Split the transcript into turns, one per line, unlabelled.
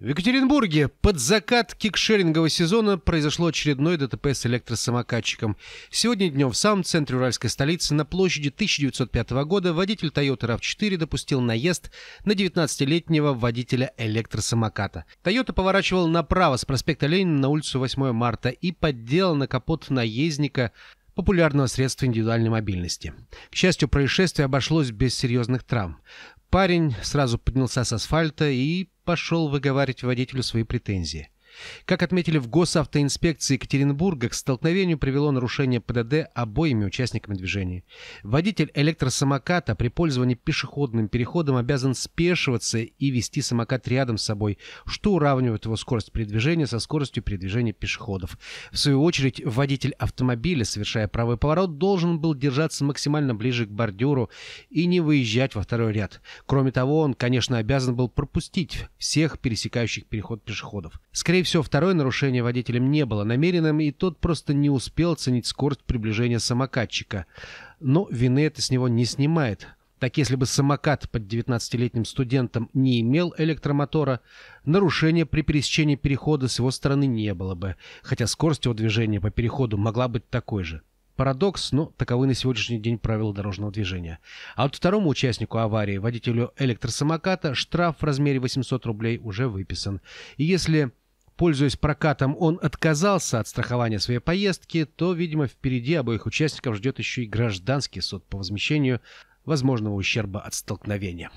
В Екатеринбурге под закат кикшерингового сезона произошло очередное ДТП с электросамокатчиком. Сегодня днем в самом центре уральской столицы на площади 1905 года водитель Toyota RAV4 допустил наезд на 19-летнего водителя электросамоката. Toyota поворачивал направо с проспекта Ленина на улицу 8 марта и поддел на капот наездника популярного средства индивидуальной мобильности. К счастью, происшествие обошлось без серьезных травм. Парень сразу поднялся с асфальта и пошел выговаривать водителю свои претензии. Как отметили в госавтоинспекции Екатеринбурга, к столкновению привело нарушение ПДД обоими участниками движения. Водитель электросамоката при пользовании пешеходным переходом обязан спешиваться и вести самокат рядом с собой, что уравнивает его скорость передвижения со скоростью передвижения пешеходов. В свою очередь, водитель автомобиля, совершая правый поворот, должен был держаться максимально ближе к бордюру и не выезжать во второй ряд. Кроме того, он, конечно, обязан был пропустить всех пересекающих переход пешеходов. Скорее все, второе нарушение водителем не было намеренным, и тот просто не успел ценить скорость приближения самокатчика. Но вины это с него не снимает. Так если бы самокат под 19-летним студентом не имел электромотора, нарушения при пересечении перехода с его стороны не было бы, хотя скорость его движения по переходу могла быть такой же. Парадокс, но таковы на сегодняшний день правила дорожного движения. А вот второму участнику аварии, водителю электросамоката, штраф в размере 800 рублей уже выписан. И если пользуясь прокатом, он отказался от страхования своей поездки, то, видимо, впереди обоих участников ждет еще и гражданский суд по возмещению возможного ущерба от столкновения.